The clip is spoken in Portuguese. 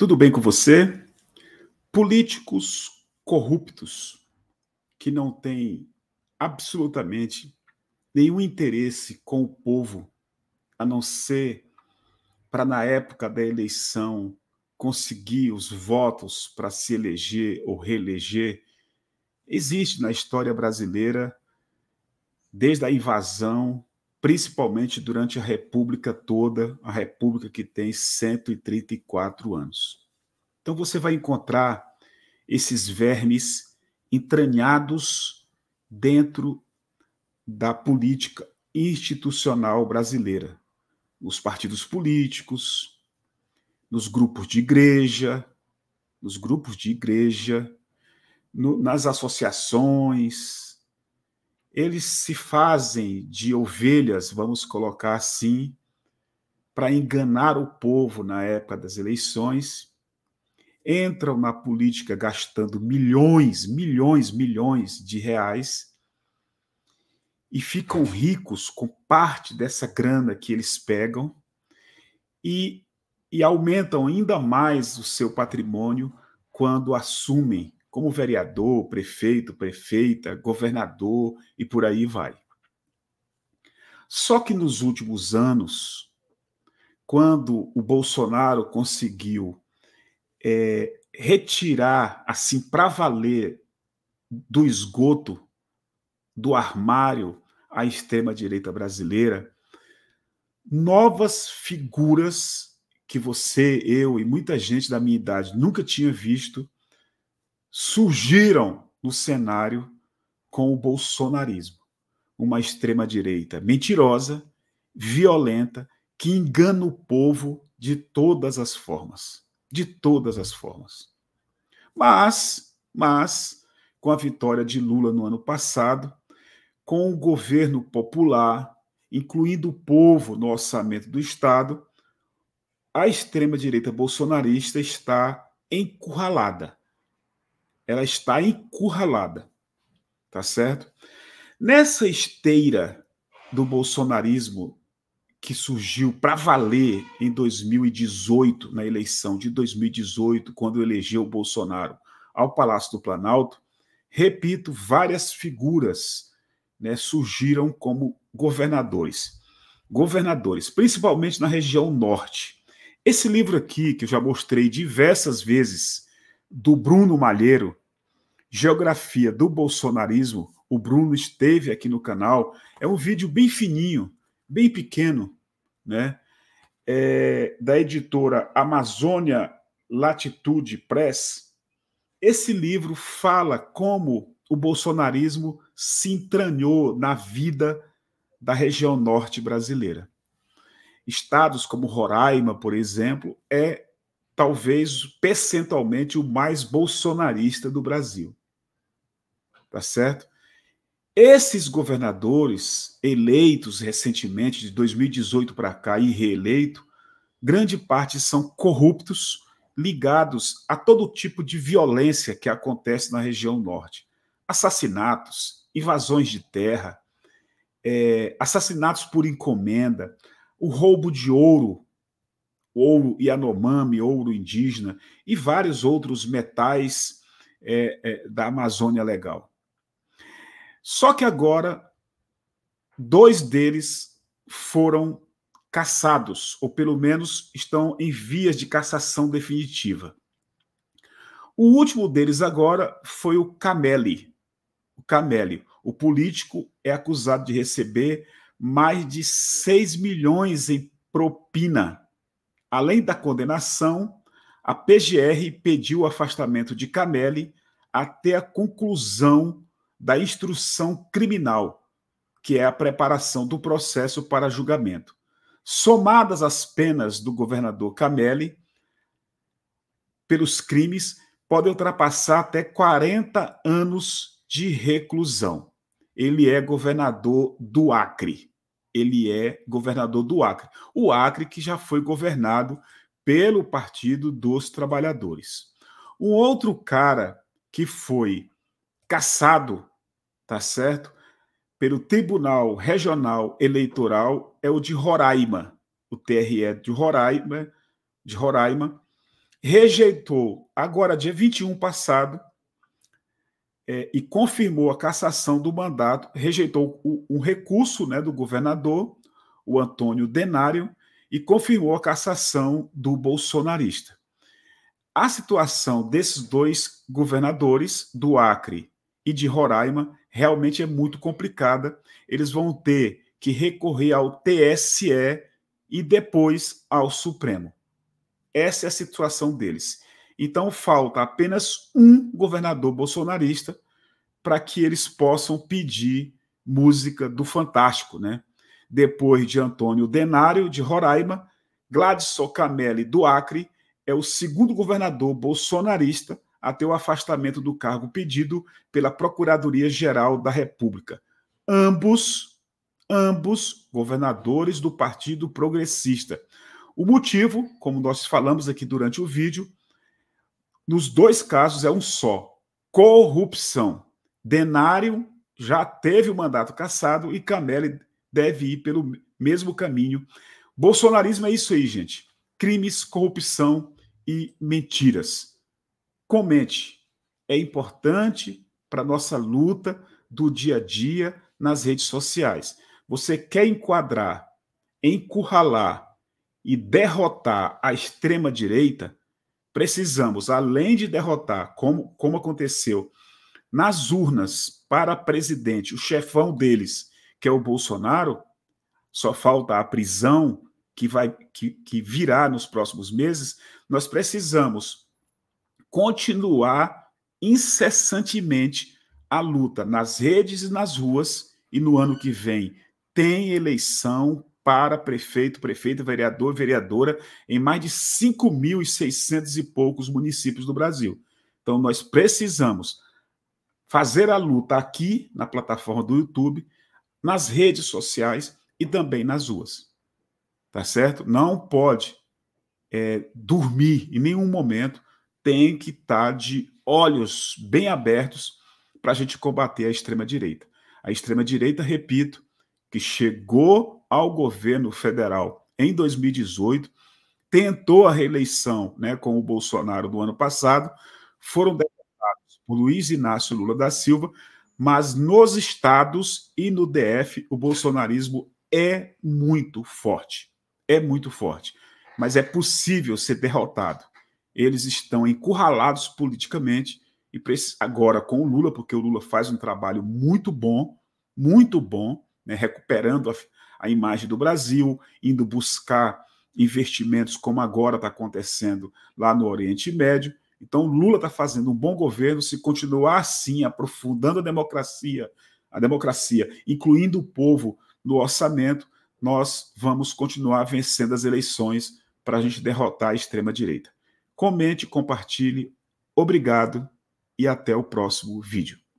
Tudo bem com você? Políticos corruptos que não têm absolutamente nenhum interesse com o povo, a não ser para, na época da eleição, conseguir os votos para se eleger ou reeleger. Existe na história brasileira, desde a invasão principalmente durante a República toda, a República que tem 134 anos. Então você vai encontrar esses vermes entranhados dentro da política institucional brasileira, nos partidos políticos, nos grupos de igreja, nos grupos de igreja, no, nas associações, eles se fazem de ovelhas, vamos colocar assim, para enganar o povo na época das eleições, entram na política gastando milhões, milhões, milhões de reais e ficam ricos com parte dessa grana que eles pegam e, e aumentam ainda mais o seu patrimônio quando assumem como vereador, prefeito, prefeita, governador e por aí vai. Só que nos últimos anos, quando o Bolsonaro conseguiu é, retirar, assim, para valer do esgoto, do armário, a extrema-direita brasileira, novas figuras que você, eu e muita gente da minha idade nunca tinha visto surgiram no cenário com o bolsonarismo. Uma extrema-direita mentirosa, violenta, que engana o povo de todas as formas. De todas as formas. Mas, mas, com a vitória de Lula no ano passado, com o governo popular, incluindo o povo no orçamento do Estado, a extrema-direita bolsonarista está encurralada ela está encurralada, tá certo? Nessa esteira do bolsonarismo que surgiu para valer em 2018, na eleição de 2018, quando elegeu o Bolsonaro ao Palácio do Planalto, repito, várias figuras né, surgiram como governadores. Governadores, principalmente na região norte. Esse livro aqui, que eu já mostrei diversas vezes do Bruno Malheiro, Geografia do Bolsonarismo, o Bruno esteve aqui no canal. É um vídeo bem fininho, bem pequeno, né? É, da editora Amazônia Latitude Press. Esse livro fala como o bolsonarismo se entranhou na vida da região norte brasileira. Estados como Roraima, por exemplo, é talvez percentualmente o mais bolsonarista do Brasil. Tá certo? Esses governadores eleitos recentemente, de 2018 para cá e reeleito, grande parte são corruptos, ligados a todo tipo de violência que acontece na região norte: assassinatos, invasões de terra, é, assassinatos por encomenda, o roubo de ouro ouro Yanomami, ouro indígena e vários outros metais é, é, da Amazônia Legal. Só que agora, dois deles foram caçados, ou pelo menos estão em vias de cassação definitiva. O último deles agora foi o Cameli. O Cameli, o político, é acusado de receber mais de 6 milhões em propina Além da condenação, a PGR pediu o afastamento de Camelli até a conclusão da instrução criminal, que é a preparação do processo para julgamento. Somadas as penas do governador Camelli pelos crimes, podem ultrapassar até 40 anos de reclusão. Ele é governador do Acre ele é governador do Acre. O Acre que já foi governado pelo Partido dos Trabalhadores. Um outro cara que foi caçado, tá certo? Pelo Tribunal Regional Eleitoral é o de Roraima, o TRE de Roraima, de Roraima, rejeitou agora dia 21 passado é, e confirmou a cassação do mandato, rejeitou o, um recurso né, do governador, o Antônio Denário, e confirmou a cassação do bolsonarista. A situação desses dois governadores, do Acre e de Roraima, realmente é muito complicada. Eles vão ter que recorrer ao TSE e depois ao Supremo. Essa é a situação deles. Então falta apenas um governador bolsonarista para que eles possam pedir música do Fantástico, né? Depois de Antônio Denário de Roraima, Gladson Camelli do Acre é o segundo governador bolsonarista a ter o afastamento do cargo pedido pela Procuradoria-Geral da República. Ambos, ambos governadores do Partido Progressista. O motivo, como nós falamos aqui durante o vídeo, nos dois casos é um só: corrupção. Denário já teve o mandato cassado e Camelli deve ir pelo mesmo caminho. Bolsonarismo é isso aí, gente. Crimes, corrupção e mentiras. Comente. É importante para nossa luta do dia a dia nas redes sociais. Você quer enquadrar, encurralar e derrotar a extrema direita? precisamos, além de derrotar, como, como aconteceu nas urnas para presidente, o chefão deles, que é o Bolsonaro, só falta a prisão que vai que, que virá nos próximos meses, nós precisamos continuar incessantemente a luta nas redes e nas ruas e no ano que vem tem eleição para prefeito, prefeita, vereador, vereadora em mais de 5.600 e poucos municípios do Brasil. Então, nós precisamos fazer a luta aqui na plataforma do YouTube, nas redes sociais e também nas ruas. Tá certo? Não pode é, dormir em nenhum momento, tem que estar tá de olhos bem abertos para a gente combater a extrema-direita. A extrema-direita, repito, que chegou ao governo federal em 2018, tentou a reeleição né, com o Bolsonaro no ano passado, foram derrotados por Luiz Inácio Lula da Silva, mas nos estados e no DF o bolsonarismo é muito forte. É muito forte. Mas é possível ser derrotado. Eles estão encurralados politicamente e agora com o Lula, porque o Lula faz um trabalho muito bom, muito bom, né, recuperando a, a imagem do Brasil, indo buscar investimentos, como agora está acontecendo lá no Oriente Médio. Então, Lula está fazendo um bom governo se continuar assim, aprofundando a democracia, a democracia, incluindo o povo no orçamento, nós vamos continuar vencendo as eleições para a gente derrotar a extrema-direita. Comente, compartilhe. Obrigado e até o próximo vídeo.